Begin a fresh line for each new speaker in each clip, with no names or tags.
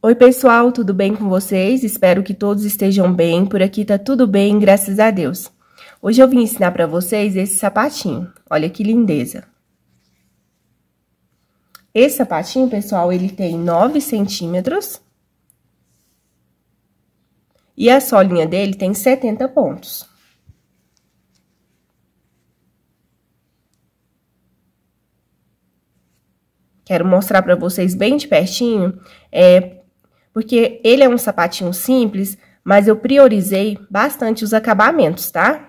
Oi, pessoal, tudo bem com vocês? Espero que todos estejam bem. Por aqui tá tudo bem, graças a Deus. Hoje eu vim ensinar para vocês esse sapatinho. Olha que lindeza. Esse sapatinho, pessoal, ele tem 9 centímetros. E a solinha dele tem 70 pontos. Quero mostrar para vocês bem de pertinho é, porque ele é um sapatinho simples, mas eu priorizei bastante os acabamentos, tá?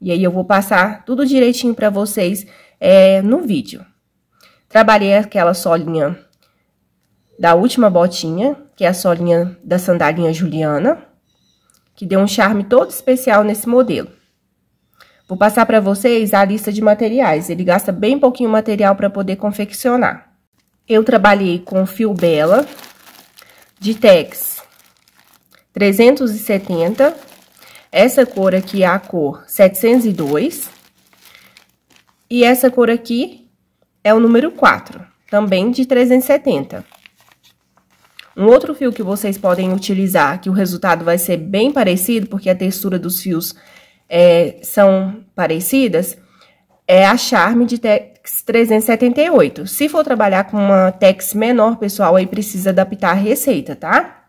E aí eu vou passar tudo direitinho para vocês é, no vídeo. Trabalhei aquela solinha da última botinha, que é a solinha da sandalinha Juliana, que deu um charme todo especial nesse modelo. Vou passar para vocês a lista de materiais. Ele gasta bem pouquinho material para poder confeccionar. Eu trabalhei com fio Bela, de Tex 370. Essa cor aqui é a cor 702. E essa cor aqui é o número 4, também de 370. Um outro fio que vocês podem utilizar, que o resultado vai ser bem parecido, porque a textura dos fios é, são parecidas, é a Charme de, te 378. Se for trabalhar com uma tex menor, pessoal, aí precisa adaptar a receita, tá?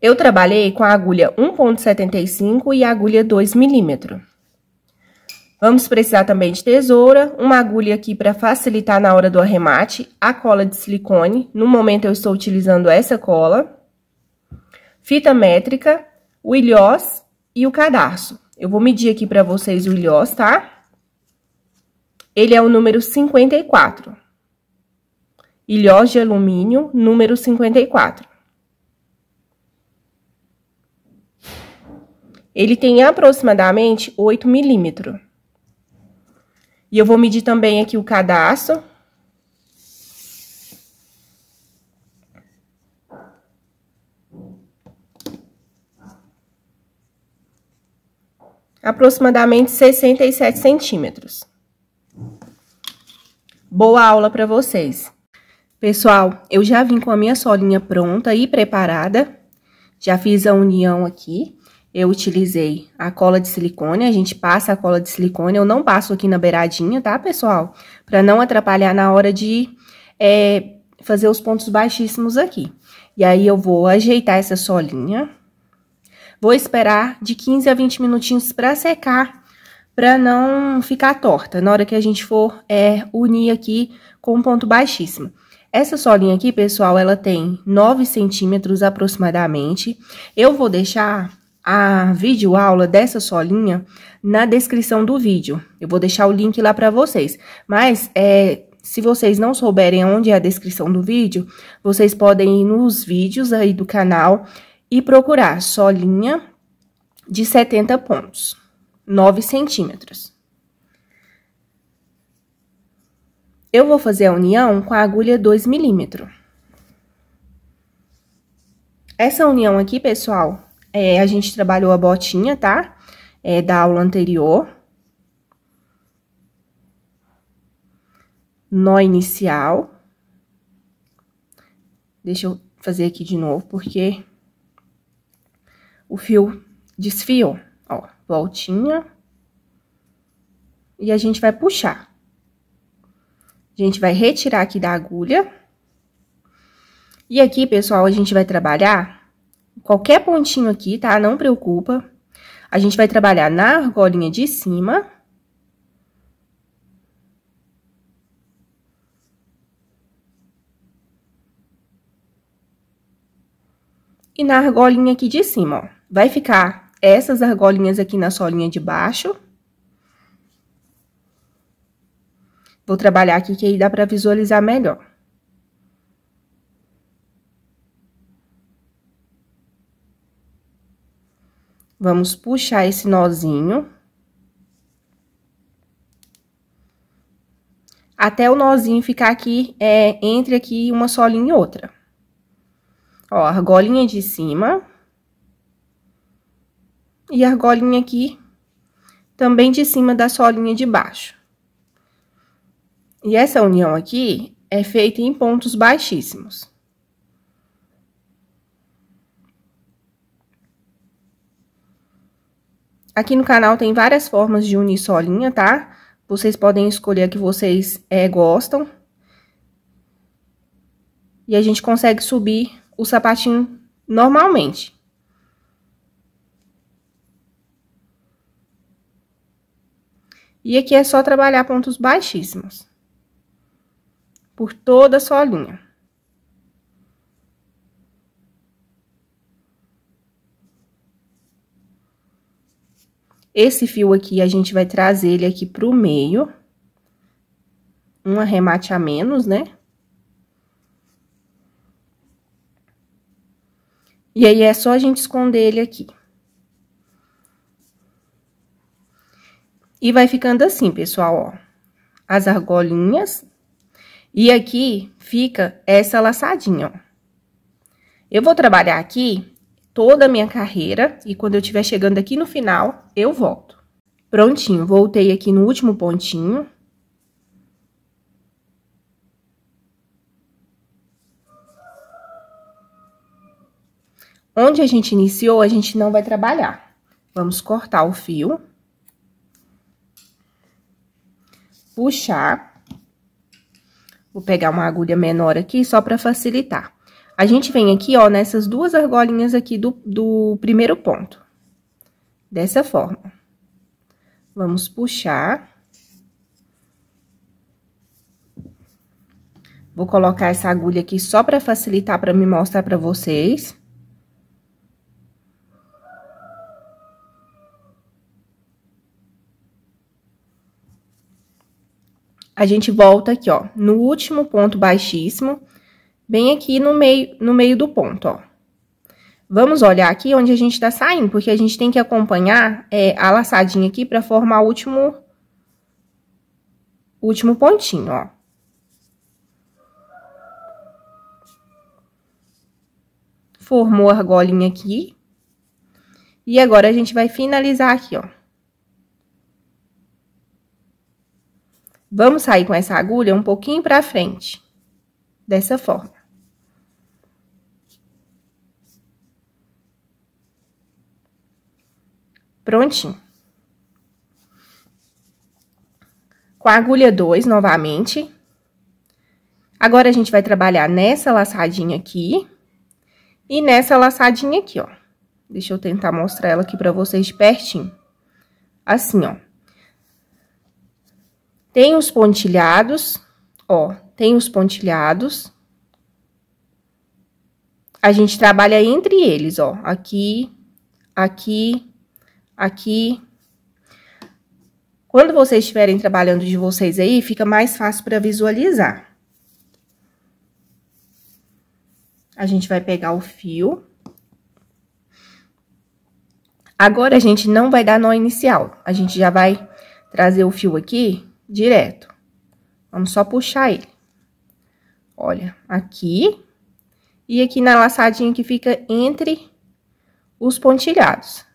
Eu trabalhei com a agulha 1.75 e a agulha 2 milímetro. Vamos precisar também de tesoura, uma agulha aqui para facilitar na hora do arremate, a cola de silicone, no momento eu estou utilizando essa cola, fita métrica, o ilhós e o cadarço. Eu vou medir aqui para vocês o ilhós, tá? Ele é o número 54. Ilhós de alumínio, número 54. Ele tem aproximadamente 8 milímetros. E eu vou medir também aqui o cadastro. Aproximadamente 67 centímetros. Boa aula para vocês. Pessoal, eu já vim com a minha solinha pronta e preparada. Já fiz a união aqui. Eu utilizei a cola de silicone, a gente passa a cola de silicone, eu não passo aqui na beiradinha, tá, pessoal? Para não atrapalhar na hora de é, fazer os pontos baixíssimos aqui. E aí, eu vou ajeitar essa solinha. Vou esperar de 15 a 20 minutinhos para secar para não ficar torta na hora que a gente for é, unir aqui com um ponto baixíssimo. Essa solinha aqui, pessoal, ela tem 9 centímetros aproximadamente. Eu vou deixar a vídeo aula dessa solinha na descrição do vídeo. Eu vou deixar o link lá para vocês. Mas, é, se vocês não souberem onde é a descrição do vídeo, vocês podem ir nos vídeos aí do canal e procurar solinha de 70 pontos. 9 centímetros. Eu vou fazer a união com a agulha 2 milímetros. Essa união aqui, pessoal, é, a gente trabalhou a botinha, tá? É, da aula anterior. Nó inicial. Deixa eu fazer aqui de novo, porque o fio desfiou. Ó, voltinha. E a gente vai puxar. A gente vai retirar aqui da agulha. E aqui, pessoal, a gente vai trabalhar qualquer pontinho aqui, tá? Não preocupa. A gente vai trabalhar na argolinha de cima. E na argolinha aqui de cima, ó. Vai ficar essas argolinhas aqui na solinha de baixo. Vou trabalhar aqui que aí dá pra visualizar melhor. Vamos puxar esse nozinho. Até o nozinho ficar aqui, é, entre aqui uma solinha e outra. Ó, argolinha de cima e argolinha aqui, também de cima da solinha de baixo. E essa união aqui é feita em pontos baixíssimos. Aqui no canal tem várias formas de unir solinha, tá? Vocês podem escolher a que vocês é, gostam. E a gente consegue subir o sapatinho normalmente. E aqui é só trabalhar pontos baixíssimos. Por toda a sua linha. Esse fio aqui, a gente vai trazer ele aqui pro meio. Um arremate a menos, né? E aí, é só a gente esconder ele aqui. E vai ficando assim, pessoal, ó. As argolinhas. E aqui fica essa laçadinha, ó. Eu vou trabalhar aqui toda a minha carreira e quando eu estiver chegando aqui no final, eu volto. Prontinho, voltei aqui no último pontinho. Onde a gente iniciou, a gente não vai trabalhar. Vamos cortar o fio. puxar. Vou pegar uma agulha menor aqui, só para facilitar. A gente vem aqui, ó, nessas duas argolinhas aqui do, do primeiro ponto. Dessa forma. Vamos puxar. Vou colocar essa agulha aqui só para facilitar, para me mostrar para vocês. a gente volta aqui, ó, no último ponto baixíssimo, bem aqui no meio, no meio do ponto, ó. Vamos olhar aqui onde a gente tá saindo, porque a gente tem que acompanhar é, a laçadinha aqui para formar o último, último pontinho, ó. Formou a argolinha aqui. E agora, a gente vai finalizar aqui, ó. Vamos sair com essa agulha um pouquinho pra frente, dessa forma. Prontinho. Com a agulha 2, novamente. Agora, a gente vai trabalhar nessa laçadinha aqui e nessa laçadinha aqui, ó. Deixa eu tentar mostrar ela aqui pra vocês de pertinho. Assim, ó. Tem os pontilhados, ó, tem os pontilhados. A gente trabalha entre eles, ó, aqui, aqui, aqui. Quando vocês estiverem trabalhando de vocês aí, fica mais fácil para visualizar. A gente vai pegar o fio. Agora, a gente não vai dar nó inicial. A gente já vai trazer o fio aqui direto. Vamos só puxar ele. Olha, aqui e aqui na laçadinha que fica entre os pontilhados.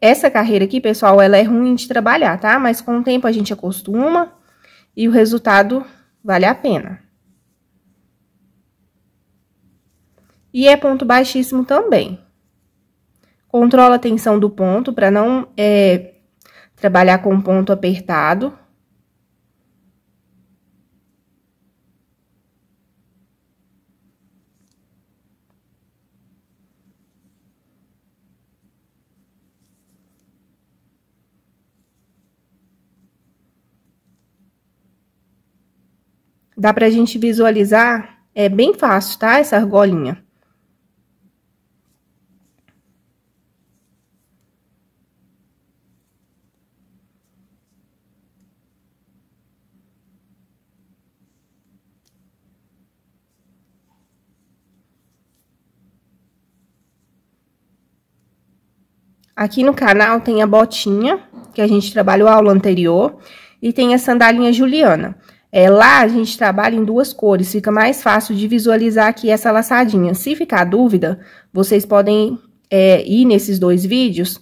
Essa carreira aqui, pessoal, ela é ruim de trabalhar, tá? Mas com o tempo a gente acostuma e o resultado vale a pena. E é ponto baixíssimo também. Controla a tensão do ponto para não é, trabalhar com ponto apertado, Dá para a gente visualizar, é bem fácil, tá? Essa argolinha. Aqui no canal tem a botinha, que a gente trabalhou a aula anterior, e tem a sandalinha Juliana. É, lá a gente trabalha em duas cores, fica mais fácil de visualizar aqui essa laçadinha. Se ficar dúvida, vocês podem é, ir nesses dois vídeos,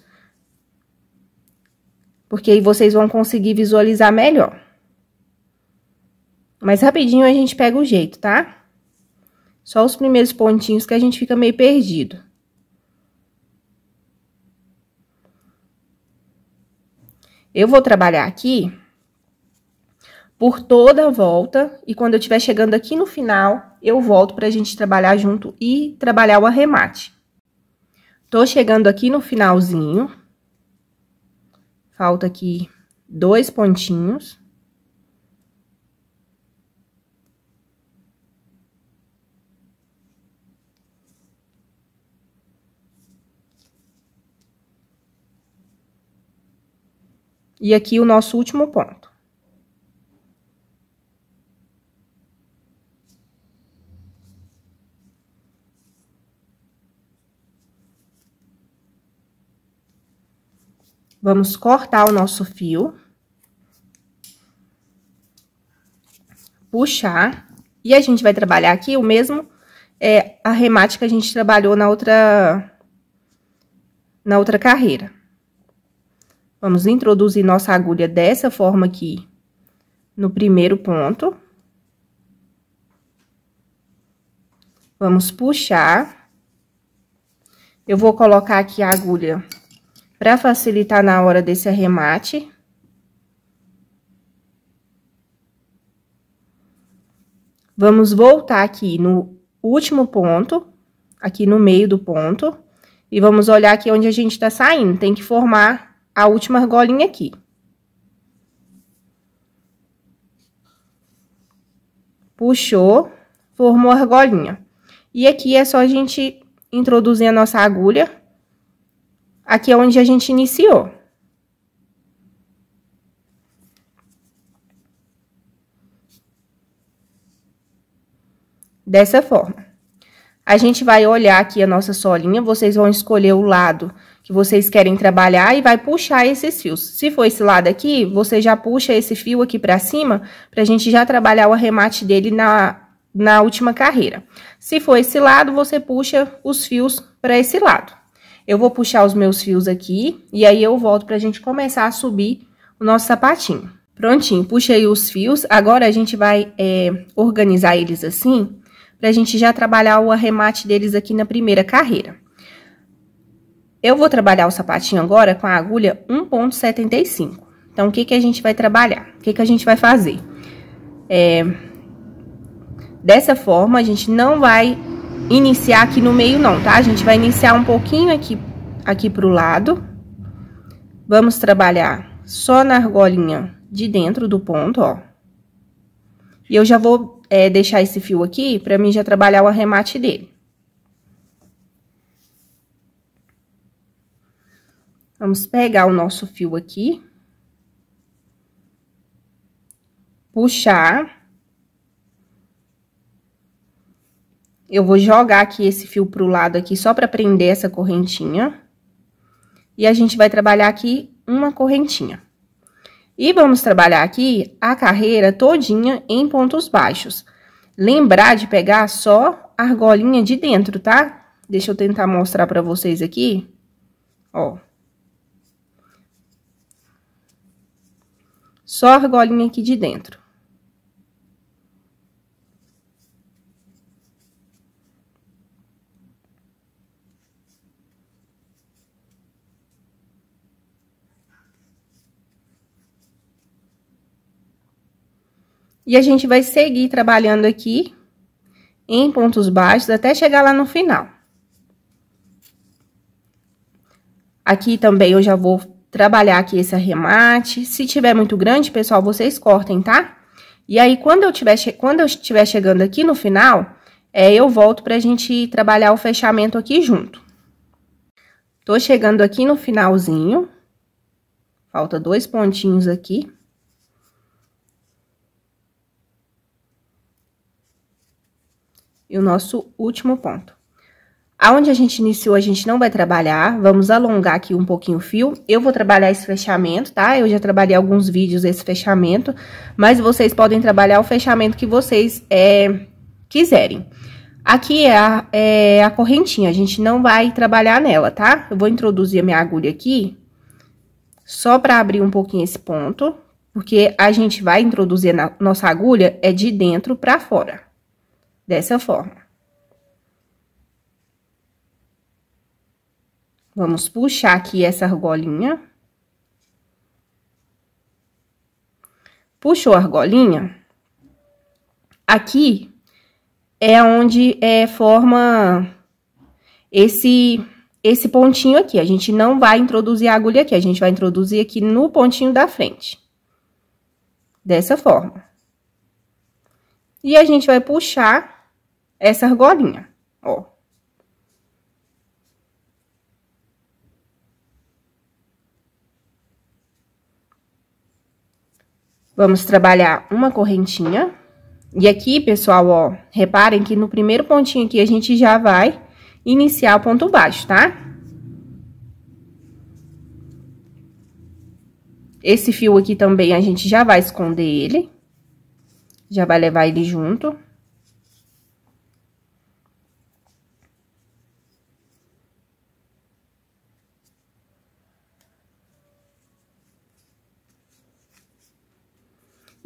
porque aí vocês vão conseguir visualizar melhor. Mas rapidinho a gente pega o jeito, tá? Só os primeiros pontinhos que a gente fica meio perdido. Eu vou trabalhar aqui por toda a volta e quando eu estiver chegando aqui no final, eu volto para a gente trabalhar junto e trabalhar o arremate. Tô chegando aqui no finalzinho. Falta aqui dois pontinhos. E aqui o nosso último ponto. Vamos cortar o nosso fio. Puxar. E a gente vai trabalhar aqui o mesmo é, arremate que a gente trabalhou na outra, na outra carreira. Vamos introduzir nossa agulha dessa forma aqui no primeiro ponto. Vamos puxar. Eu vou colocar aqui a agulha para facilitar na hora desse arremate. Vamos voltar aqui no último ponto, aqui no meio do ponto, e vamos olhar aqui onde a gente está saindo. Tem que formar a última argolinha aqui. Puxou, formou a argolinha. E aqui é só a gente introduzir a nossa agulha aqui é onde a gente iniciou. Dessa forma. A gente vai olhar aqui a nossa solinha, vocês vão escolher o lado que vocês querem trabalhar e vai puxar esses fios. Se for esse lado aqui, você já puxa esse fio aqui pra cima, pra gente já trabalhar o arremate dele na, na última carreira. Se for esse lado, você puxa os fios para esse lado. Eu vou puxar os meus fios aqui e aí eu volto pra gente começar a subir o nosso sapatinho. Prontinho, puxei os fios. Agora a gente vai é, organizar eles assim, pra gente já trabalhar o arremate deles aqui na primeira carreira. Eu vou trabalhar o sapatinho agora com a agulha 1.75. Então, o que que a gente vai trabalhar? O que que a gente vai fazer? É, dessa forma, a gente não vai iniciar aqui no meio não, tá? A gente vai iniciar um pouquinho aqui, aqui pro lado. Vamos trabalhar só na argolinha de dentro do ponto, ó. E eu já vou é, deixar esse fio aqui pra mim já trabalhar o arremate dele. Vamos pegar o nosso fio aqui. Puxar. Eu vou jogar aqui esse fio pro lado aqui só para prender essa correntinha. E a gente vai trabalhar aqui uma correntinha. E vamos trabalhar aqui a carreira todinha em pontos baixos. Lembrar de pegar só a argolinha de dentro, tá? Deixa eu tentar mostrar para vocês aqui. Ó. Só a argolinha aqui de dentro. E a gente vai seguir trabalhando aqui em pontos baixos até chegar lá no final. Aqui também eu já vou trabalhar aqui esse arremate. Se tiver muito grande, pessoal, vocês cortem, tá? E aí, quando eu, tiver quando eu estiver chegando aqui no final, é, eu volto pra gente trabalhar o fechamento aqui junto. Tô chegando aqui no finalzinho. Falta dois pontinhos aqui. e o nosso último ponto. Aonde a gente iniciou, a gente não vai trabalhar, vamos alongar aqui um pouquinho o fio. Eu vou trabalhar esse fechamento, tá? Eu já trabalhei alguns vídeos esse fechamento, mas vocês podem trabalhar o fechamento que vocês é, quiserem. Aqui é a, é a correntinha, a gente não vai trabalhar nela, tá? Eu vou introduzir a minha agulha aqui, só pra abrir um pouquinho esse ponto, porque a gente vai introduzir a nossa agulha é de dentro pra fora dessa forma. Vamos puxar aqui essa argolinha. Puxou a argolinha. Aqui é onde é, forma esse esse pontinho aqui. A gente não vai introduzir a agulha aqui, a gente vai introduzir aqui no pontinho da frente. Dessa forma. E a gente vai puxar essa argolinha, ó. Vamos trabalhar uma correntinha. E aqui, pessoal, ó, reparem que no primeiro pontinho aqui a gente já vai iniciar o ponto baixo, tá? Esse fio aqui também a gente já vai esconder ele. Já vai levar ele junto.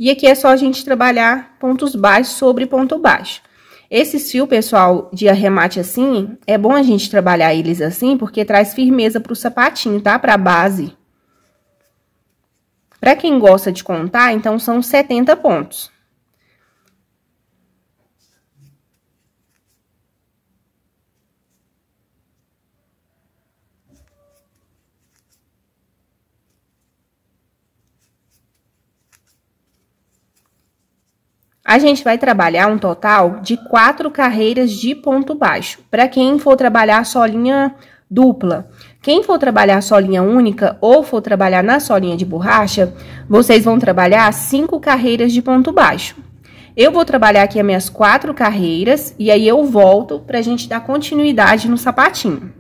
E aqui é só a gente trabalhar pontos baixos sobre ponto baixo. Esse fio, pessoal, de arremate assim, é bom a gente trabalhar eles assim, porque traz firmeza pro sapatinho, tá? Pra base. Pra quem gosta de contar, então são 70 pontos. A gente vai trabalhar um total de quatro carreiras de ponto baixo. Para quem for trabalhar só linha dupla. Quem for trabalhar só linha única ou for trabalhar na solinha de borracha, vocês vão trabalhar cinco carreiras de ponto baixo. Eu vou trabalhar aqui as minhas quatro carreiras e aí eu volto para a gente dar continuidade no sapatinho.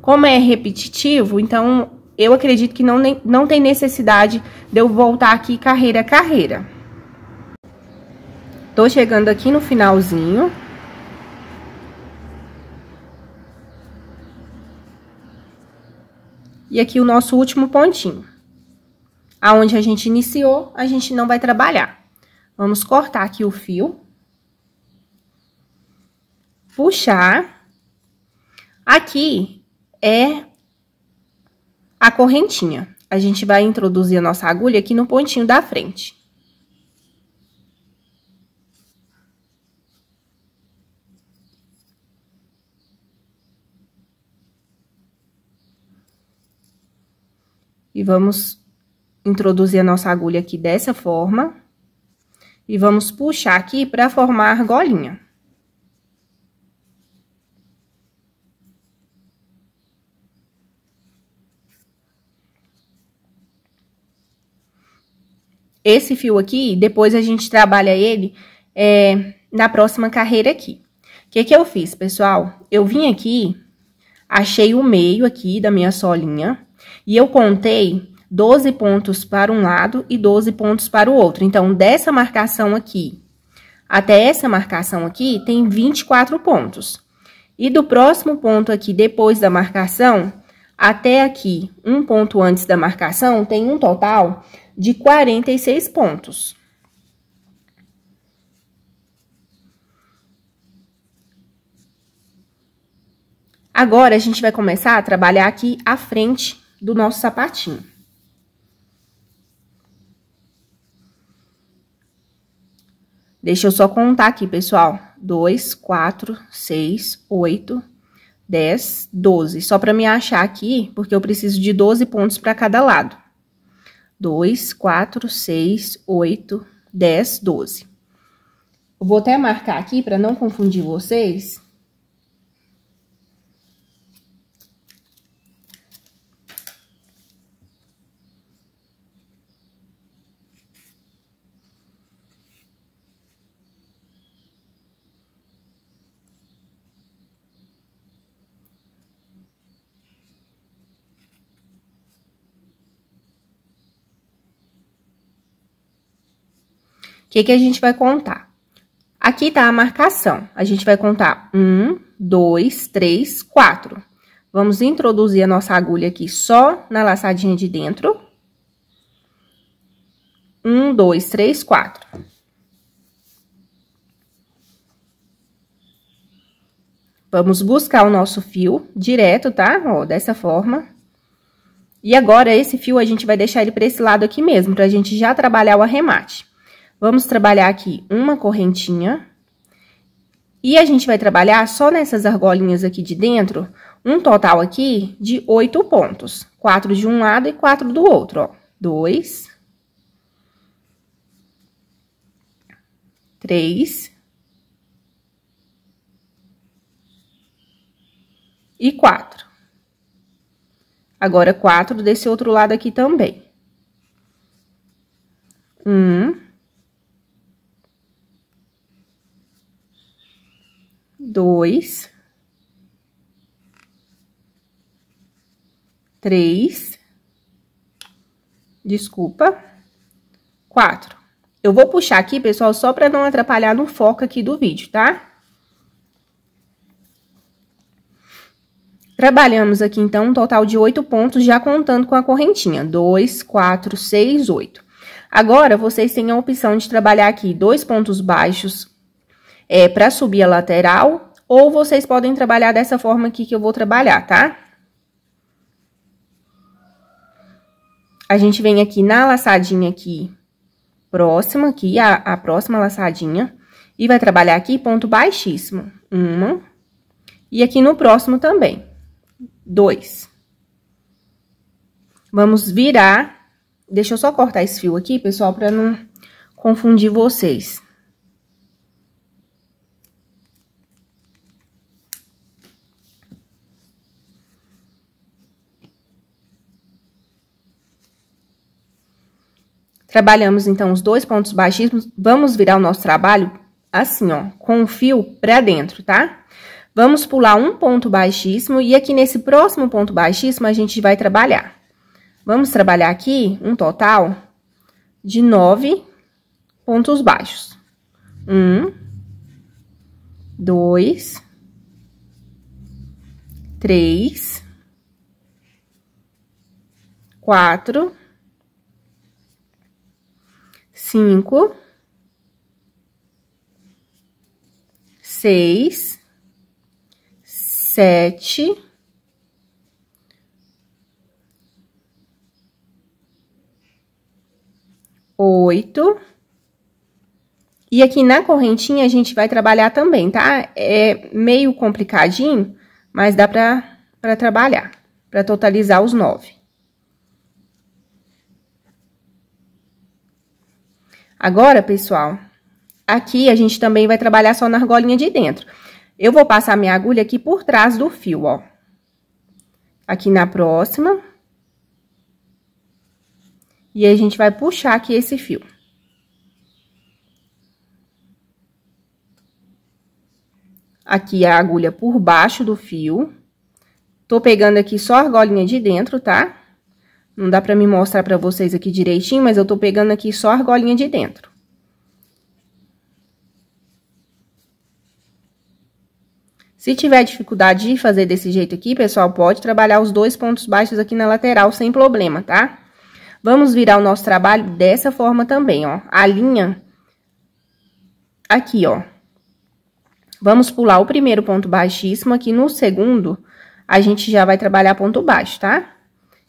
Como é repetitivo, então eu acredito que não, não tem necessidade de eu voltar aqui carreira a carreira. Tô chegando aqui no finalzinho. E aqui o nosso último pontinho. Aonde a gente iniciou, a gente não vai trabalhar. Vamos cortar aqui o fio. Puxar. Aqui é a correntinha. A gente vai introduzir a nossa agulha aqui no pontinho da frente. E vamos introduzir a nossa agulha aqui dessa forma. E vamos puxar aqui para formar a argolinha. Esse fio aqui, depois a gente trabalha ele é, na próxima carreira aqui. O que que eu fiz, pessoal? Eu vim aqui, achei o meio aqui da minha solinha, e eu contei 12 pontos para um lado e 12 pontos para o outro. Então, dessa marcação aqui até essa marcação aqui, tem 24 pontos. E do próximo ponto aqui, depois da marcação, até aqui, um ponto antes da marcação, tem um total de 46 pontos. Agora, a gente vai começar a trabalhar aqui a frente do nosso sapatinho. Deixa eu só contar aqui, pessoal. 2, 4, 6, 8, 10, 12. Só para me achar aqui, porque eu preciso de 12 pontos para cada lado. 2, 4, 6, 8, 10, 12. Eu vou até marcar aqui para não confundir vocês. que, que a gente vai contar? Aqui tá a marcação. A gente vai contar um, dois, três, quatro. Vamos introduzir a nossa agulha aqui só na laçadinha de dentro. Um, dois, três, quatro. Vamos buscar o nosso fio direto, tá? Ó, dessa forma. E agora, esse fio, a gente vai deixar ele para esse lado aqui mesmo, para a gente já trabalhar o arremate. Vamos trabalhar aqui uma correntinha. E a gente vai trabalhar só nessas argolinhas aqui de dentro, um total aqui de oito pontos. Quatro de um lado e quatro do outro, ó. Dois. Três. E quatro. Agora, quatro desse outro lado aqui também. Um. dois, três, desculpa, quatro. Eu vou puxar aqui, pessoal, só para não atrapalhar no foco aqui do vídeo, tá? Trabalhamos aqui, então, um total de oito pontos, já contando com a correntinha. Dois, quatro, seis, oito. Agora, vocês têm a opção de trabalhar aqui dois pontos baixos, é, para subir a lateral, ou vocês podem trabalhar dessa forma aqui que eu vou trabalhar, tá? A gente vem aqui na laçadinha aqui, próxima aqui, a, a próxima laçadinha, e vai trabalhar aqui ponto baixíssimo. Uma, e aqui no próximo também. Dois. Vamos virar. Deixa eu só cortar esse fio aqui, pessoal, para não confundir vocês. Trabalhamos então os dois pontos baixíssimos. Vamos virar o nosso trabalho assim, ó, com o fio para dentro, tá? Vamos pular um ponto baixíssimo e aqui nesse próximo ponto baixíssimo a gente vai trabalhar. Vamos trabalhar aqui um total de nove pontos baixos. Um, dois, três, quatro, cinco, seis, sete, oito. E aqui na correntinha a gente vai trabalhar também, tá? É meio complicadinho, mas dá pra, pra trabalhar, pra totalizar os nove. Agora, pessoal, aqui a gente também vai trabalhar só na argolinha de dentro. Eu vou passar minha agulha aqui por trás do fio, ó. Aqui na próxima. E a gente vai puxar aqui esse fio. Aqui a agulha por baixo do fio. Tô pegando aqui só a argolinha de dentro, tá? Não dá pra me mostrar pra vocês aqui direitinho, mas eu tô pegando aqui só a argolinha de dentro. Se tiver dificuldade de fazer desse jeito aqui, pessoal, pode trabalhar os dois pontos baixos aqui na lateral sem problema, tá? Vamos virar o nosso trabalho dessa forma também, ó. A linha aqui, ó. Vamos pular o primeiro ponto baixíssimo aqui no segundo, a gente já vai trabalhar ponto baixo, tá?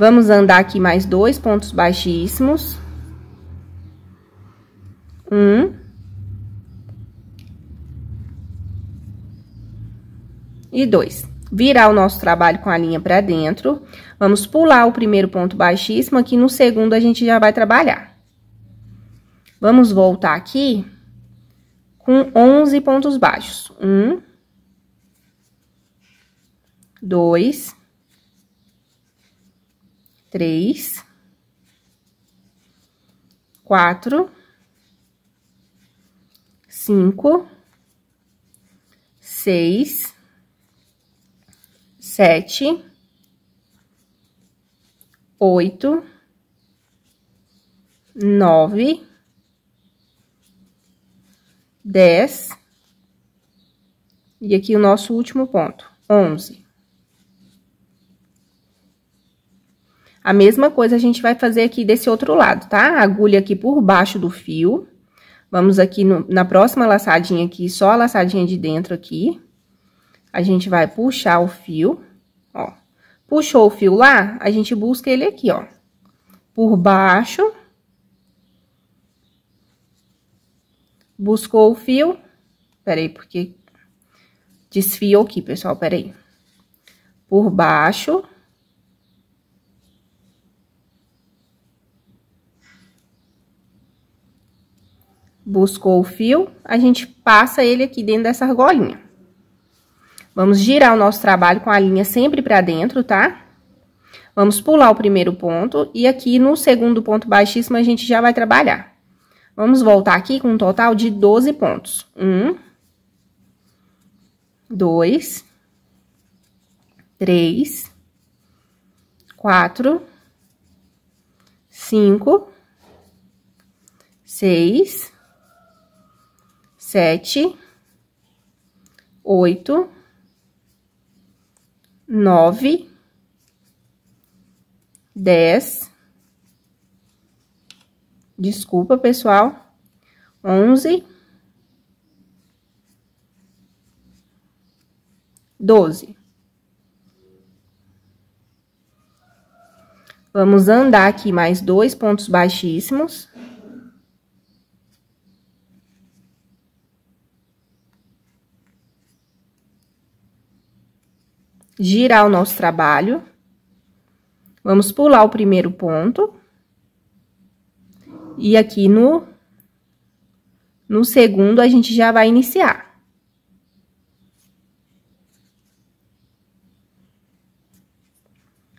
Vamos andar aqui mais dois pontos baixíssimos. Um. E dois. Virar o nosso trabalho com a linha para dentro. Vamos pular o primeiro ponto baixíssimo, aqui no segundo a gente já vai trabalhar. Vamos voltar aqui com 11 pontos baixos. Um. Dois três, quatro, cinco, seis, sete, oito, nove, dez, e aqui o nosso último ponto, onze. A mesma coisa a gente vai fazer aqui desse outro lado, tá? agulha aqui por baixo do fio. Vamos aqui no, na próxima laçadinha aqui, só a laçadinha de dentro aqui. A gente vai puxar o fio, ó. Puxou o fio lá, a gente busca ele aqui, ó. Por baixo. Buscou o fio. Peraí, porque desfiou aqui, pessoal, peraí. Por baixo buscou o fio, a gente passa ele aqui dentro dessa argolinha. Vamos girar o nosso trabalho com a linha sempre para dentro, tá? Vamos pular o primeiro ponto e aqui no segundo ponto baixíssimo a gente já vai trabalhar. Vamos voltar aqui com um total de 12 pontos. Um, dois, três, quatro, cinco, seis, sete, oito, nove, dez, desculpa, pessoal, onze, doze. Vamos andar aqui mais dois pontos baixíssimos. girar o nosso trabalho. Vamos pular o primeiro ponto. E aqui no, no segundo, a gente já vai iniciar.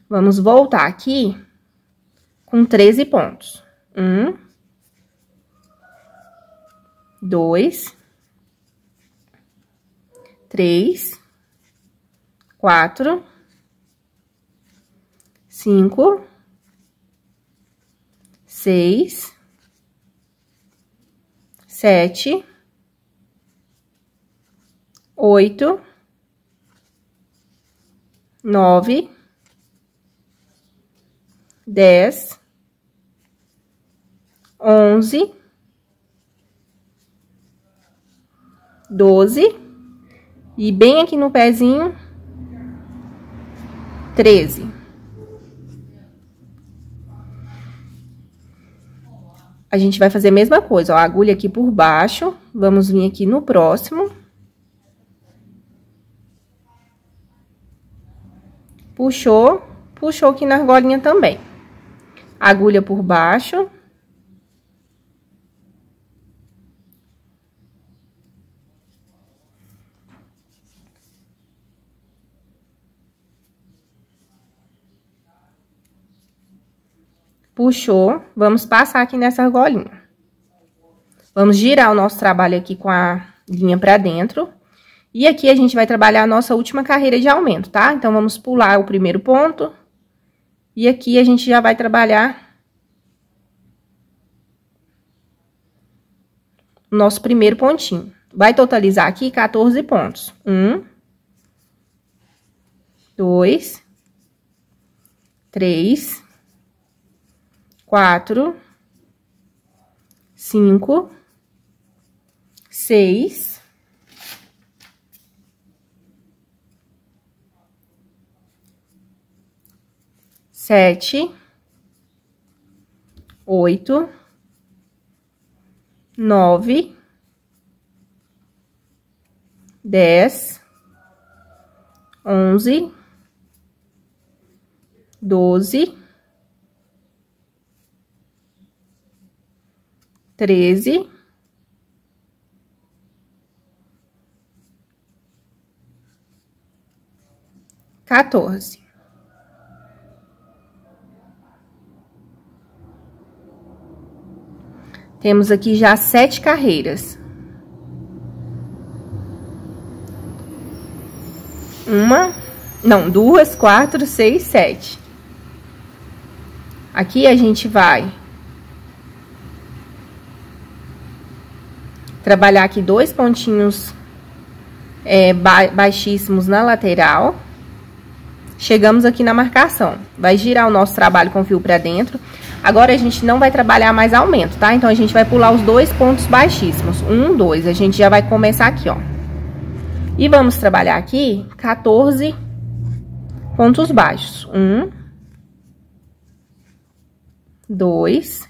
Vamos voltar aqui com 13 pontos. Um, dois, três, quatro, cinco, seis, sete, oito, nove, dez, onze, doze, e bem aqui no pezinho, treze. A gente vai fazer a mesma coisa, ó, a agulha aqui por baixo, vamos vir aqui no próximo. Puxou, puxou aqui na argolinha também. Agulha por baixo. puxou, vamos passar aqui nessa argolinha. Vamos girar o nosso trabalho aqui com a linha pra dentro. E aqui a gente vai trabalhar a nossa última carreira de aumento, tá? Então, vamos pular o primeiro ponto. E aqui a gente já vai trabalhar o nosso primeiro pontinho. Vai totalizar aqui 14 pontos. Um, dois, três, quatro, cinco, seis, sete, oito, nove, dez, onze, doze. treze, quatorze. Temos aqui já sete carreiras. Uma, não, duas, quatro, seis, sete. Aqui a gente vai trabalhar aqui dois pontinhos é, ba baixíssimos na lateral. Chegamos aqui na marcação. Vai girar o nosso trabalho com fio pra dentro. Agora, a gente não vai trabalhar mais aumento, tá? Então, a gente vai pular os dois pontos baixíssimos. Um, dois. A gente já vai começar aqui, ó. E vamos trabalhar aqui 14 pontos baixos. Um, dois,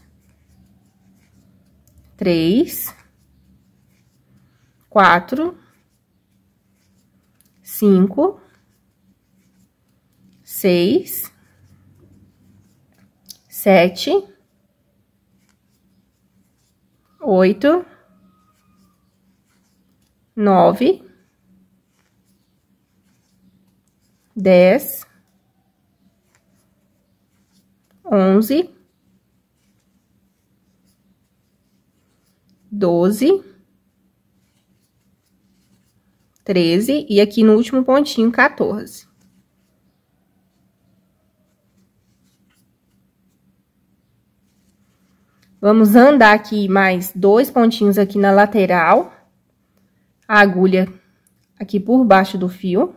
três, quatro, cinco, seis, sete, oito, nove, dez, onze, doze. 13 e aqui no último pontinho 14. Vamos andar aqui mais dois pontinhos aqui na lateral, a agulha aqui por baixo do fio.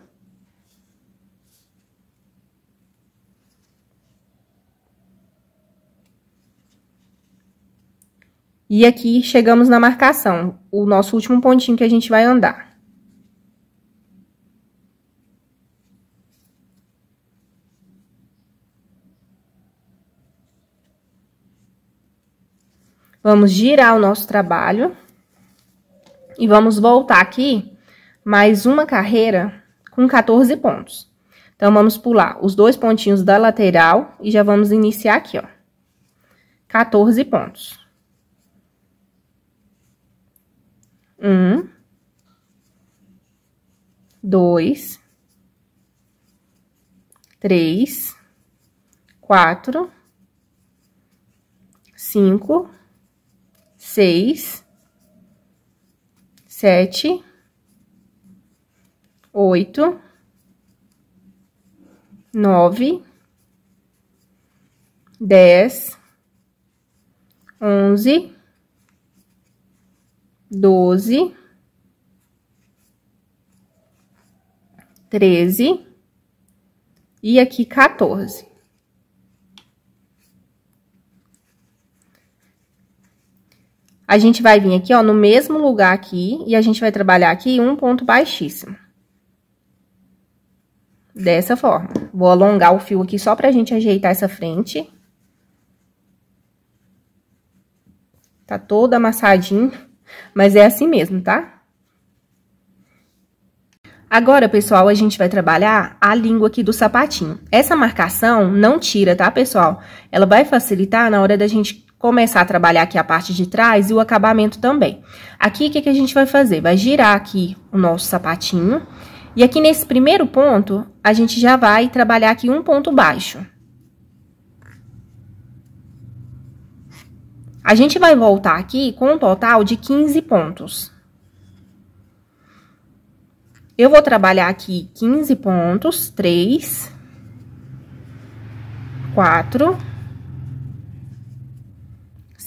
E aqui chegamos na marcação, o nosso último pontinho que a gente vai andar. Vamos girar o nosso trabalho. E vamos voltar aqui mais uma carreira com 14 pontos. Então, vamos pular os dois pontinhos da lateral e já vamos iniciar aqui, ó. 14 pontos. Um. Dois. Três. Quatro. Cinco seis, sete, oito, nove, dez, onze, doze, treze e aqui quatorze. A gente vai vir aqui, ó, no mesmo lugar aqui, e a gente vai trabalhar aqui um ponto baixíssimo. Dessa forma. Vou alongar o fio aqui só pra gente ajeitar essa frente. Tá todo amassadinho, mas é assim mesmo, tá? Agora, pessoal, a gente vai trabalhar a língua aqui do sapatinho. Essa marcação não tira, tá, pessoal? Ela vai facilitar na hora da gente começar a trabalhar aqui a parte de trás e o acabamento também. Aqui, o que, que a gente vai fazer? Vai girar aqui o nosso sapatinho. E aqui nesse primeiro ponto, a gente já vai trabalhar aqui um ponto baixo. A gente vai voltar aqui com um total de 15 pontos. Eu vou trabalhar aqui 15 pontos, 3, 4,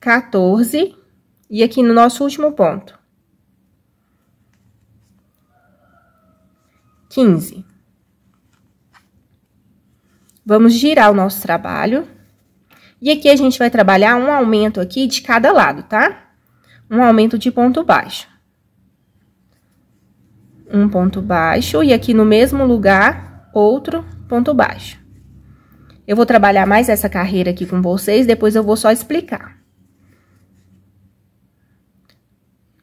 14 e aqui no nosso último ponto. 15. Vamos girar o nosso trabalho. E aqui a gente vai trabalhar um aumento aqui de cada lado, tá? Um aumento de ponto baixo. Um ponto baixo e aqui no mesmo lugar, outro ponto baixo. Eu vou trabalhar mais essa carreira aqui com vocês, depois eu vou só explicar.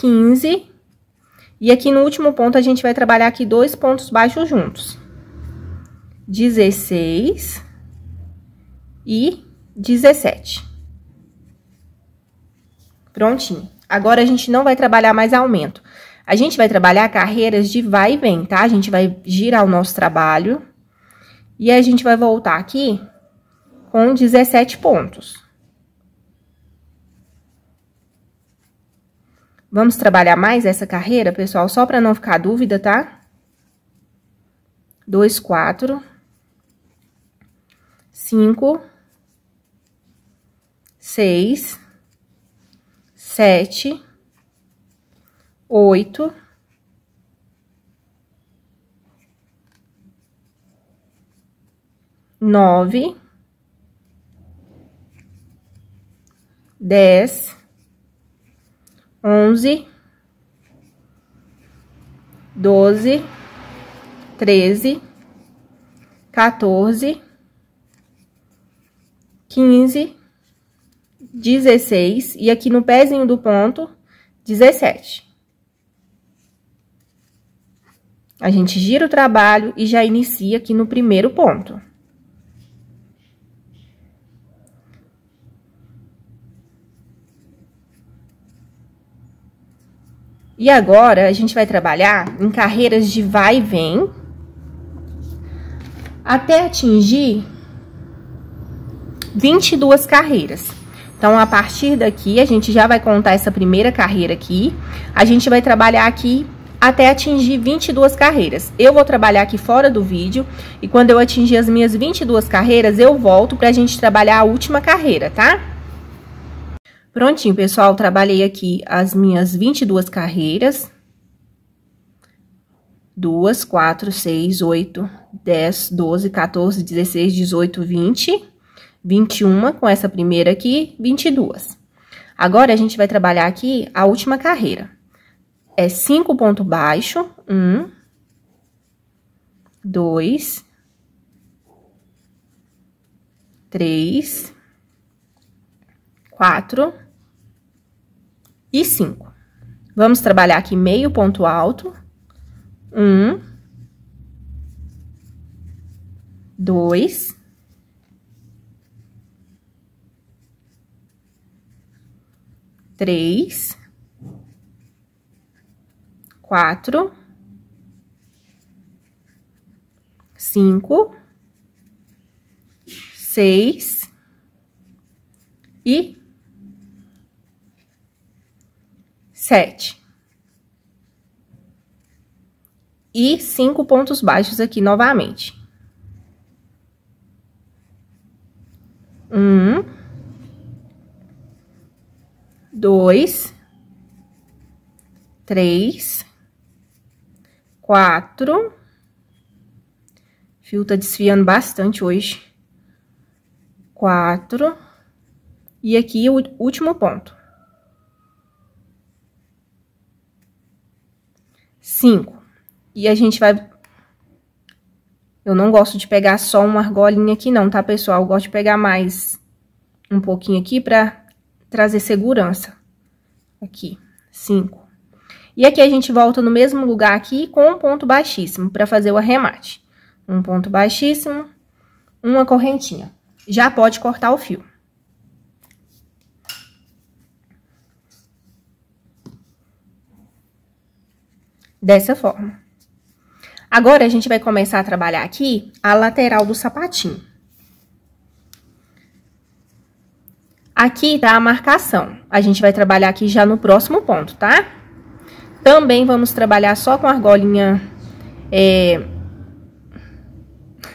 15. E aqui no último ponto, a gente vai trabalhar aqui dois pontos baixos juntos. 16 e 17. Prontinho. Agora, a gente não vai trabalhar mais aumento. A gente vai trabalhar carreiras de vai e vem, tá? A gente vai girar o nosso trabalho. E a gente vai voltar aqui com 17 pontos. Vamos trabalhar mais essa carreira, pessoal, só para não ficar dúvida, tá? Dois, quatro. Cinco. Seis. Sete. Oito. Nove. Dez onze, doze, treze, quatorze, quinze, dezesseis e aqui no pezinho do ponto, dezessete. A gente gira o trabalho e já inicia aqui no primeiro ponto. E agora a gente vai trabalhar em carreiras de vai e vem até atingir 22 carreiras. Então, a partir daqui, a gente já vai contar essa primeira carreira aqui. A gente vai trabalhar aqui até atingir 22 carreiras. Eu vou trabalhar aqui fora do vídeo e quando eu atingir as minhas 22 carreiras, eu volto pra gente trabalhar a última carreira, tá? Prontinho, pessoal, trabalhei aqui as minhas 22 carreiras. 2, 4, 6, 8, 10, 12, 14, 16, 18, 20, 21 com essa primeira aqui, 22. Agora, a gente vai trabalhar aqui a última carreira. É 5 ponto baixo, 1, 2, 3, 4, e 5. Vamos trabalhar aqui meio ponto alto. Um, dois, três, quatro, cinco, seis e 7. E cinco pontos baixos aqui novamente. Um, dois, três, quatro. Fio tá desfiando bastante hoje. Quatro. E aqui o último ponto. 5. E a gente vai... Eu não gosto de pegar só uma argolinha aqui não, tá, pessoal? Eu gosto de pegar mais um pouquinho aqui pra trazer segurança. Aqui, 5. E aqui a gente volta no mesmo lugar aqui com um ponto baixíssimo para fazer o arremate. Um ponto baixíssimo, uma correntinha. Já pode cortar o fio. dessa forma. Agora, a gente vai começar a trabalhar aqui a lateral do sapatinho. Aqui tá a marcação. A gente vai trabalhar aqui já no próximo ponto, tá? Também vamos trabalhar só com argolinha... É...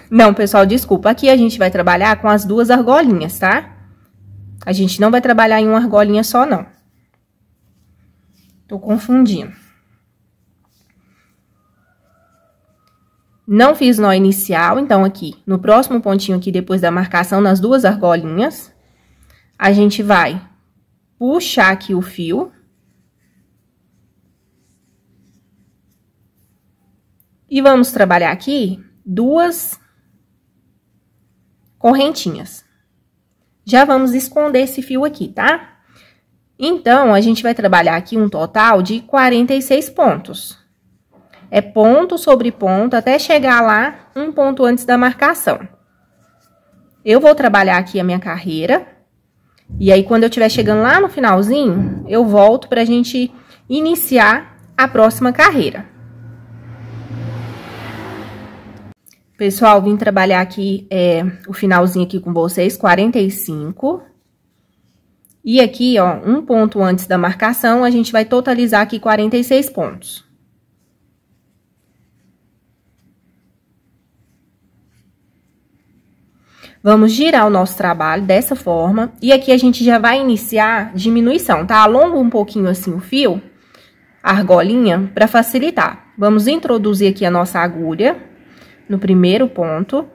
Não, pessoal, desculpa. Aqui a gente vai trabalhar com as duas argolinhas, tá? A gente não vai trabalhar em uma argolinha só, não. Tô confundindo. Não fiz nó inicial, então aqui, no próximo pontinho aqui, depois da marcação, nas duas argolinhas, a gente vai puxar aqui o fio. E vamos trabalhar aqui duas correntinhas. Já vamos esconder esse fio aqui, tá? Então, a gente vai trabalhar aqui um total de 46 pontos. É ponto sobre ponto até chegar lá um ponto antes da marcação. Eu vou trabalhar aqui a minha carreira. E aí, quando eu estiver chegando lá no finalzinho, eu volto para a gente iniciar a próxima carreira. Pessoal, vim trabalhar aqui é, o finalzinho aqui com vocês, 45. E aqui, ó, um ponto antes da marcação, a gente vai totalizar aqui 46 pontos. Vamos girar o nosso trabalho dessa forma. E aqui a gente já vai iniciar diminuição, tá? Alonga um pouquinho assim o fio, a argolinha, para facilitar. Vamos introduzir aqui a nossa agulha no primeiro ponto.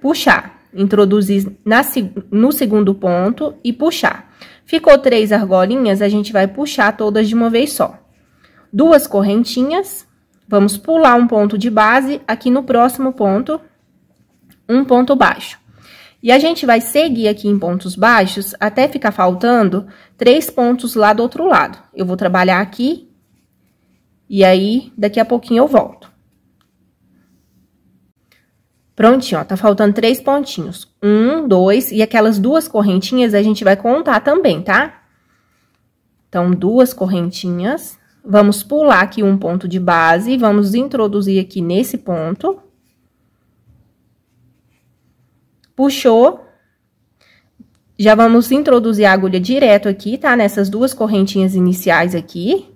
Puxar. Introduzir na, no segundo ponto e puxar. Ficou três argolinhas, a gente vai puxar todas de uma vez só. Duas correntinhas. Vamos pular um ponto de base aqui no próximo ponto um ponto baixo. E a gente vai seguir aqui em pontos baixos até ficar faltando três pontos lá do outro lado. Eu vou trabalhar aqui e aí daqui a pouquinho eu volto. Prontinho, ó, tá faltando três pontinhos. Um, dois, e aquelas duas correntinhas a gente vai contar também, tá? Então, duas correntinhas. Vamos pular aqui um ponto de base, vamos introduzir aqui nesse ponto. puxou, já vamos introduzir a agulha direto aqui, tá? Nessas duas correntinhas iniciais aqui.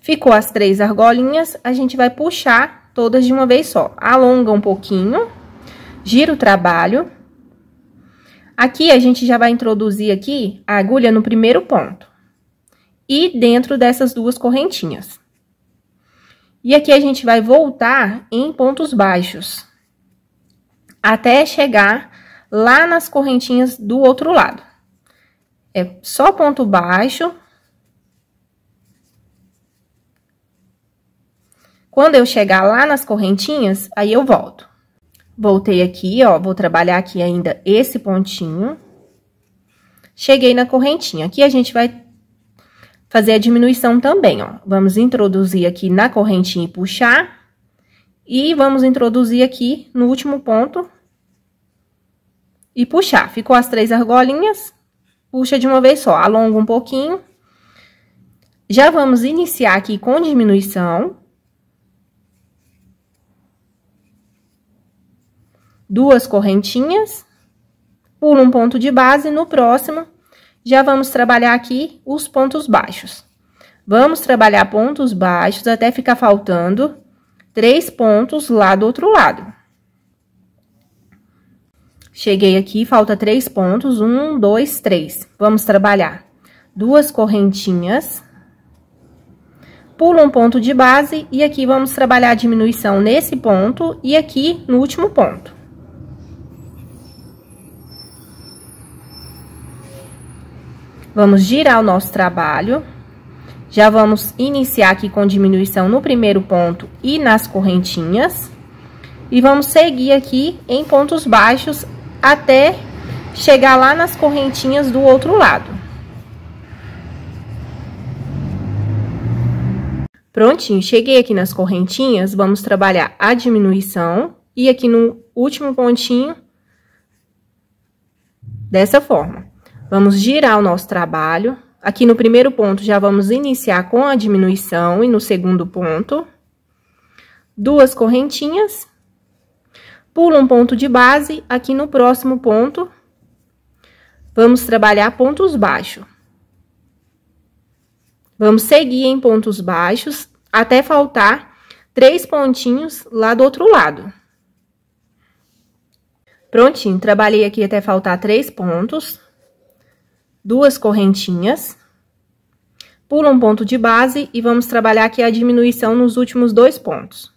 Ficou as três argolinhas, a gente vai puxar todas de uma vez só. Alonga um pouquinho, gira o trabalho. Aqui, a gente já vai introduzir aqui a agulha no primeiro ponto. E dentro dessas duas correntinhas. E aqui a gente vai voltar em pontos baixos. Até chegar lá nas correntinhas do outro lado. É só ponto baixo. Quando eu chegar lá nas correntinhas, aí eu volto. Voltei aqui, ó, vou trabalhar aqui ainda esse pontinho. Cheguei na correntinha. Aqui a gente vai fazer a diminuição também, ó. Vamos introduzir aqui na correntinha e puxar. E vamos introduzir aqui no último ponto e puxar. Ficou as três argolinhas, puxa de uma vez só, alonga um pouquinho. Já vamos iniciar aqui com diminuição. duas correntinhas, pulo um ponto de base, no próximo, já vamos trabalhar aqui os pontos baixos. Vamos trabalhar pontos baixos até ficar faltando três pontos lá do outro lado. Cheguei aqui, falta três pontos, um, dois, três. Vamos trabalhar duas correntinhas, pulo um ponto de base e aqui vamos trabalhar a diminuição nesse ponto e aqui no último ponto. Vamos girar o nosso trabalho. Já vamos iniciar aqui com diminuição no primeiro ponto e nas correntinhas. E vamos seguir aqui em pontos baixos até chegar lá nas correntinhas do outro lado. Prontinho, cheguei aqui nas correntinhas, vamos trabalhar a diminuição e aqui no último pontinho, dessa forma. Vamos girar o nosso trabalho. Aqui no primeiro ponto, já vamos iniciar com a diminuição e no segundo ponto, duas correntinhas, Pulo um ponto de base, aqui no próximo ponto, vamos trabalhar pontos baixos. Vamos seguir em pontos baixos até faltar três pontinhos lá do outro lado. Prontinho, trabalhei aqui até faltar três pontos duas correntinhas, pula um ponto de base e vamos trabalhar aqui a diminuição nos últimos dois pontos.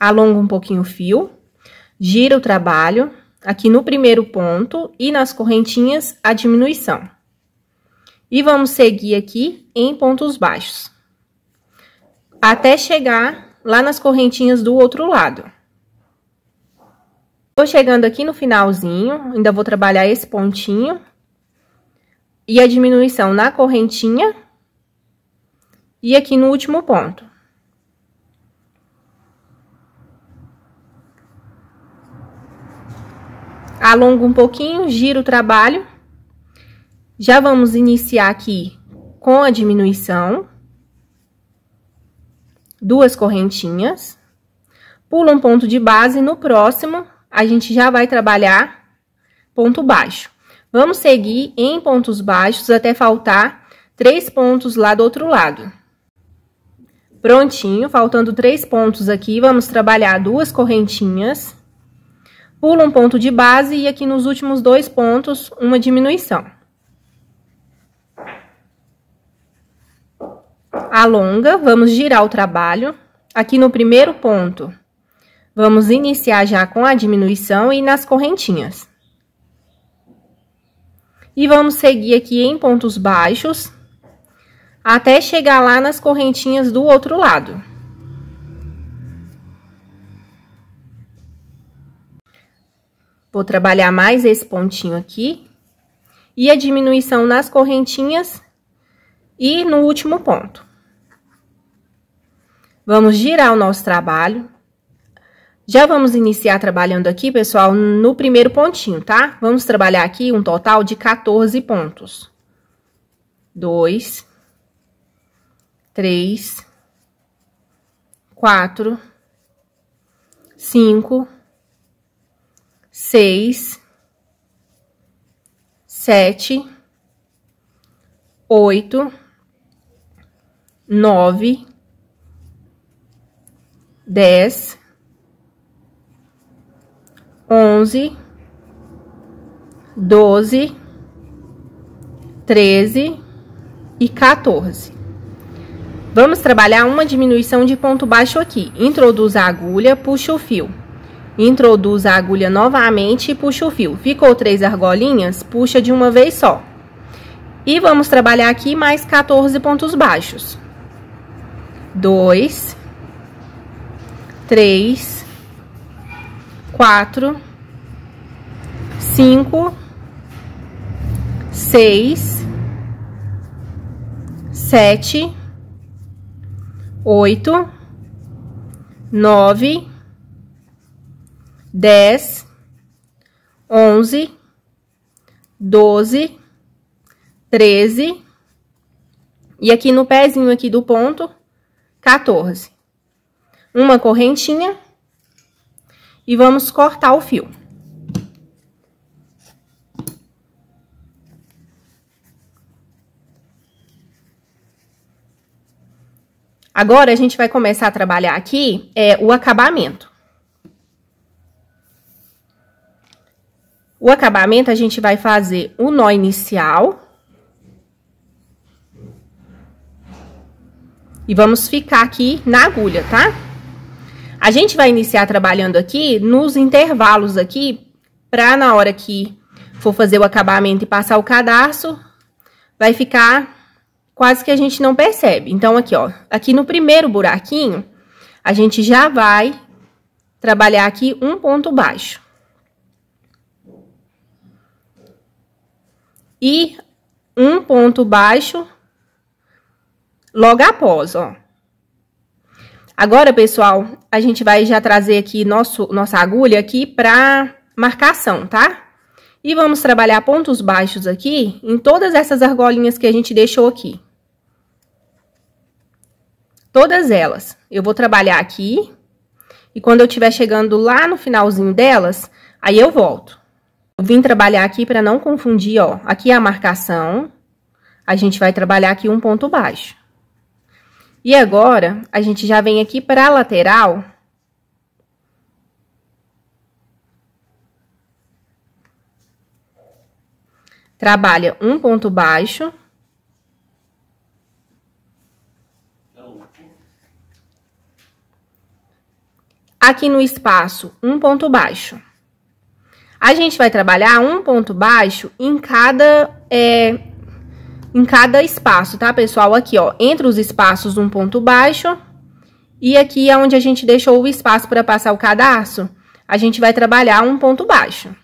Alonga um pouquinho o fio, gira o trabalho, aqui no primeiro ponto e nas correntinhas a diminuição. E vamos seguir aqui em pontos baixos, até chegar lá nas correntinhas do outro lado. Tô chegando aqui no finalzinho, ainda vou trabalhar esse pontinho. E a diminuição na correntinha. E aqui no último ponto. Alongo um pouquinho, giro o trabalho. Já vamos iniciar aqui com a diminuição. Duas correntinhas. pulo um ponto de base no próximo a gente já vai trabalhar ponto baixo. Vamos seguir em pontos baixos até faltar três pontos lá do outro lado. Prontinho, faltando três pontos aqui, vamos trabalhar duas correntinhas. Pula um ponto de base e aqui nos últimos dois pontos, uma diminuição. Alonga, vamos girar o trabalho. Aqui no primeiro ponto, Vamos iniciar já com a diminuição e nas correntinhas. E vamos seguir aqui em pontos baixos, até chegar lá nas correntinhas do outro lado. Vou trabalhar mais esse pontinho aqui. E a diminuição nas correntinhas e no último ponto. Vamos girar o nosso trabalho. Já vamos iniciar trabalhando aqui, pessoal, no primeiro pontinho, tá? Vamos trabalhar aqui um total de 14 pontos. 2, 3, 4, 5, 6, 7, 8, 9, 10, 11, 12, 13 e 14. Vamos trabalhar uma diminuição de ponto baixo aqui. Introduz a agulha, puxa o fio. Introduz a agulha novamente e puxa o fio. Ficou três argolinhas, puxa de uma vez só. E vamos trabalhar aqui mais 14 pontos baixos. 2, 3 quatro, cinco, seis, sete, oito, nove, dez, onze, doze, treze, e aqui no pezinho aqui do ponto, 14. Uma correntinha e vamos cortar o fio. Agora, a gente vai começar a trabalhar aqui é, o acabamento. O acabamento, a gente vai fazer o nó inicial. E vamos ficar aqui na agulha, tá? Tá? A gente vai iniciar trabalhando aqui nos intervalos aqui, para na hora que for fazer o acabamento e passar o cadarço, vai ficar quase que a gente não percebe. Então, aqui, ó, aqui no primeiro buraquinho, a gente já vai trabalhar aqui um ponto baixo. E um ponto baixo logo após, ó. Agora, pessoal, a gente vai já trazer aqui nosso, nossa agulha aqui para marcação, tá? E vamos trabalhar pontos baixos aqui em todas essas argolinhas que a gente deixou aqui. Todas elas. Eu vou trabalhar aqui. E quando eu estiver chegando lá no finalzinho delas, aí eu volto. Eu vim trabalhar aqui para não confundir, ó. Aqui é a marcação. A gente vai trabalhar aqui um ponto baixo. E agora, a gente já vem aqui para a lateral. Trabalha um ponto baixo. Aqui no espaço, um ponto baixo. A gente vai trabalhar um ponto baixo em cada é, em cada espaço, tá, pessoal? Aqui, ó, entre os espaços, um ponto baixo. E aqui é onde a gente deixou o espaço para passar o cadarço, a gente vai trabalhar um ponto baixo.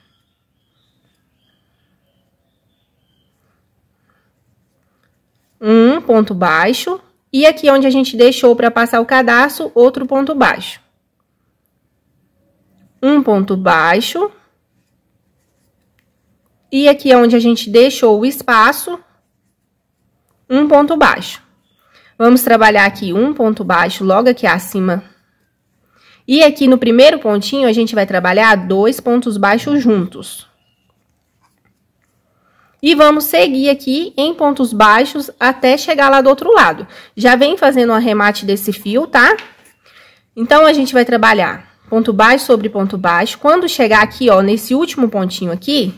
Um ponto baixo. E aqui é onde a gente deixou para passar o cadarço, outro ponto baixo. Um ponto baixo. E aqui é onde a gente deixou o espaço, um ponto baixo. Vamos trabalhar aqui um ponto baixo logo aqui acima. E aqui no primeiro pontinho, a gente vai trabalhar dois pontos baixos juntos. E vamos seguir aqui em pontos baixos até chegar lá do outro lado. Já vem fazendo o um arremate desse fio, tá? Então, a gente vai trabalhar ponto baixo sobre ponto baixo. Quando chegar aqui, ó, nesse último pontinho aqui,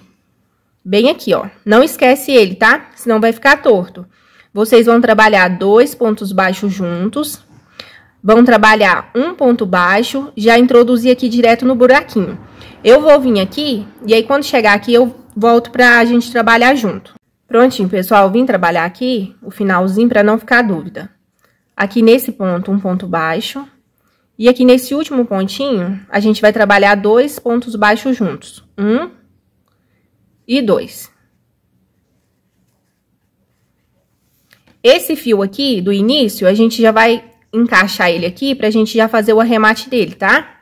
bem aqui, ó. Não esquece ele, tá? Senão vai ficar torto. Vocês vão trabalhar dois pontos baixos juntos, vão trabalhar um ponto baixo, já introduzi aqui direto no buraquinho. Eu vou vir aqui, e aí quando chegar aqui eu volto pra gente trabalhar junto. Prontinho, pessoal, vim trabalhar aqui o finalzinho pra não ficar dúvida. Aqui nesse ponto, um ponto baixo, e aqui nesse último pontinho, a gente vai trabalhar dois pontos baixos juntos. Um e dois. Esse fio aqui, do início, a gente já vai encaixar ele aqui pra gente já fazer o arremate dele, tá?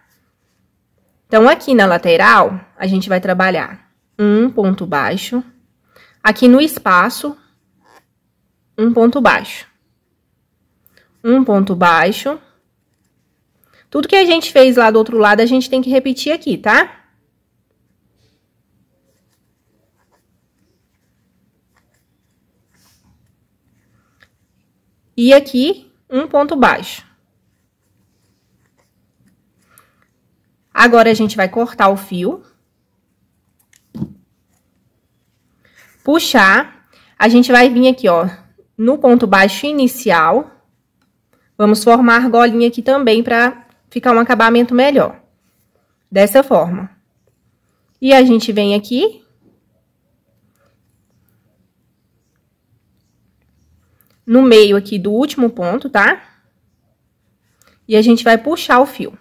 Então, aqui na lateral, a gente vai trabalhar um ponto baixo. Aqui no espaço, um ponto baixo. Um ponto baixo. Tudo que a gente fez lá do outro lado, a gente tem que repetir aqui, tá? e aqui um ponto baixo. Agora, a gente vai cortar o fio. Puxar. A gente vai vir aqui, ó, no ponto baixo inicial. Vamos formar argolinha aqui também pra ficar um acabamento melhor. Dessa forma. E a gente vem aqui no meio aqui do último ponto, tá? E a gente vai puxar o fio.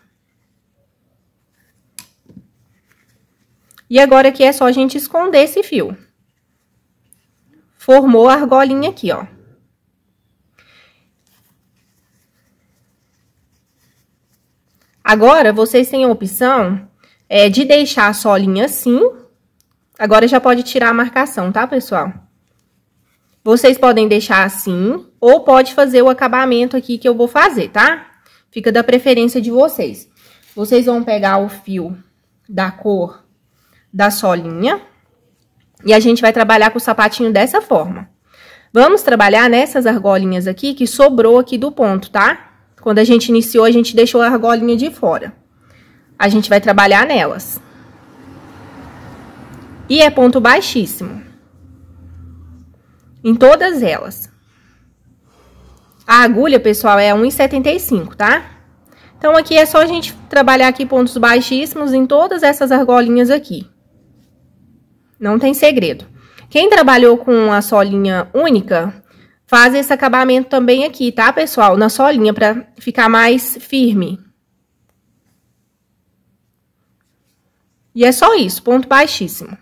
E agora aqui é só a gente esconder esse fio. Formou a argolinha aqui, ó. Agora, vocês têm a opção é, de deixar só a linha assim. Agora já pode tirar a marcação, tá, pessoal? Vocês podem deixar assim, ou pode fazer o acabamento aqui que eu vou fazer, tá? Fica da preferência de vocês. Vocês vão pegar o fio da cor da solinha e a gente vai trabalhar com o sapatinho dessa forma. Vamos trabalhar nessas argolinhas aqui que sobrou aqui do ponto, tá? Quando a gente iniciou, a gente deixou a argolinha de fora. A gente vai trabalhar nelas. E é ponto baixíssimo em todas elas. A agulha, pessoal, é 1,75, tá? Então, aqui é só a gente trabalhar aqui pontos baixíssimos em todas essas argolinhas aqui. Não tem segredo. Quem trabalhou com a solinha única, faz esse acabamento também aqui, tá, pessoal? Na solinha, pra ficar mais firme. E é só isso, ponto baixíssimo.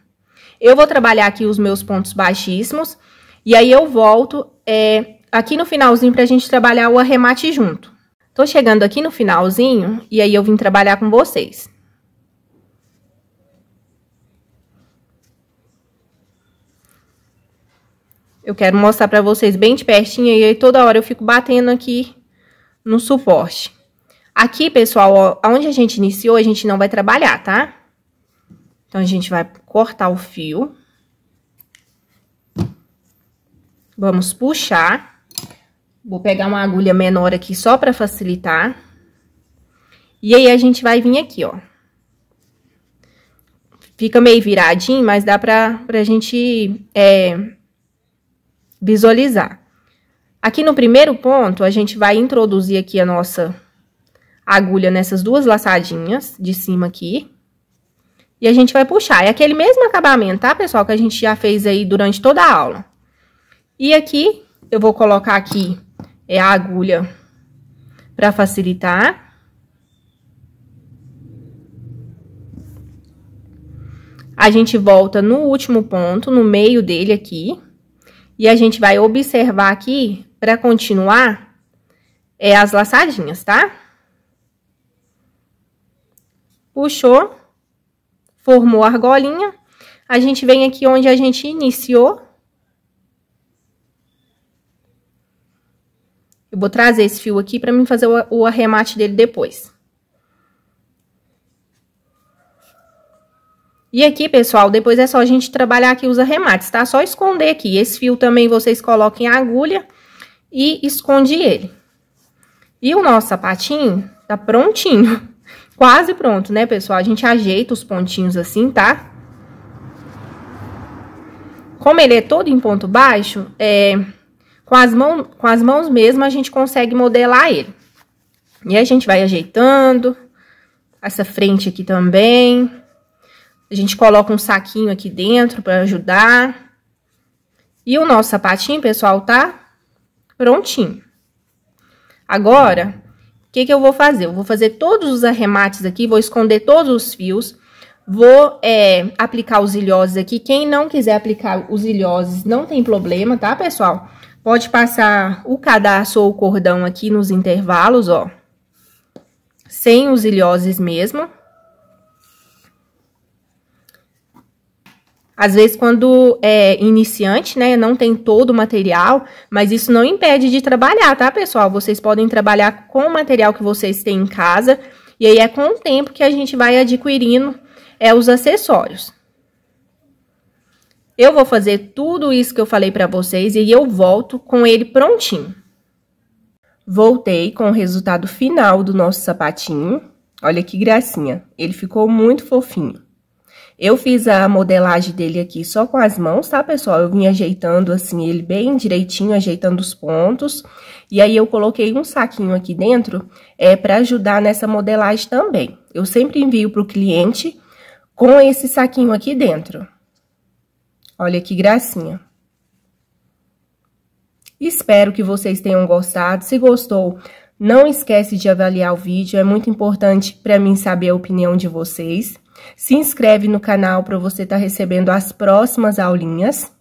Eu vou trabalhar aqui os meus pontos baixíssimos. E aí eu volto é, aqui no finalzinho pra gente trabalhar o arremate junto. Tô chegando aqui no finalzinho e aí eu vim trabalhar com vocês. Eu quero mostrar pra vocês bem de pertinho e aí toda hora eu fico batendo aqui no suporte. Aqui, pessoal, ó, onde a gente iniciou, a gente não vai trabalhar, tá? Então, a gente vai cortar o fio. Vamos puxar. Vou pegar uma agulha menor aqui só pra facilitar. E aí, a gente vai vir aqui, ó. Fica meio viradinho, mas dá pra, pra gente é, visualizar. Aqui no primeiro ponto, a gente vai introduzir aqui a nossa agulha nessas duas laçadinhas de cima aqui. E a gente vai puxar. É aquele mesmo acabamento, tá, pessoal? Que a gente já fez aí durante toda a aula. E aqui, eu vou colocar aqui é, a agulha para facilitar. A gente volta no último ponto, no meio dele aqui. E a gente vai observar aqui, para continuar, é as laçadinhas, tá? Puxou, formou a argolinha. A gente vem aqui onde a gente iniciou Eu vou trazer esse fio aqui pra mim fazer o, o arremate dele depois. E aqui, pessoal, depois é só a gente trabalhar aqui os arremates, tá? Só esconder aqui. Esse fio também vocês coloquem a agulha e esconde ele. E o nosso sapatinho tá prontinho. Quase pronto, né, pessoal? A gente ajeita os pontinhos assim, tá? Como ele é todo em ponto baixo, é... Com as, mão, com as mãos mesmo, a gente consegue modelar ele. E a gente vai ajeitando. Essa frente aqui também. A gente coloca um saquinho aqui dentro para ajudar. E o nosso sapatinho, pessoal, tá prontinho. Agora, o que, que eu vou fazer? Eu vou fazer todos os arremates aqui, vou esconder todos os fios. Vou é, aplicar os ilhoses aqui. Quem não quiser aplicar os ilhoses, não tem problema, tá, pessoal? Pode passar o cadarço ou o cordão aqui nos intervalos, ó. Sem os ilhoses mesmo. Às vezes, quando é iniciante, né, não tem todo o material, mas isso não impede de trabalhar, tá, pessoal? Vocês podem trabalhar com o material que vocês têm em casa, e aí é com o tempo que a gente vai adquirindo é, os acessórios. Eu vou fazer tudo isso que eu falei para vocês e eu volto com ele prontinho. Voltei com o resultado final do nosso sapatinho. Olha que gracinha, ele ficou muito fofinho. Eu fiz a modelagem dele aqui só com as mãos, tá, pessoal? Eu vim ajeitando assim ele bem direitinho, ajeitando os pontos. E aí eu coloquei um saquinho aqui dentro é para ajudar nessa modelagem também. Eu sempre envio para o cliente com esse saquinho aqui dentro. Olha que gracinha. Espero que vocês tenham gostado. Se gostou, não esquece de avaliar o vídeo, é muito importante para mim saber a opinião de vocês. Se inscreve no canal para você estar tá recebendo as próximas aulinhas.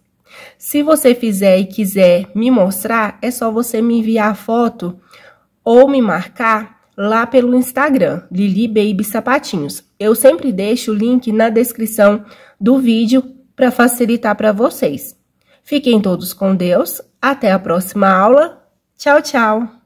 Se você fizer e quiser me mostrar, é só você me enviar a foto ou me marcar lá pelo Instagram, Lili Baby Sapatinhos. Eu sempre deixo o link na descrição do vídeo para facilitar para vocês. Fiquem todos com Deus. Até a próxima aula. Tchau, tchau!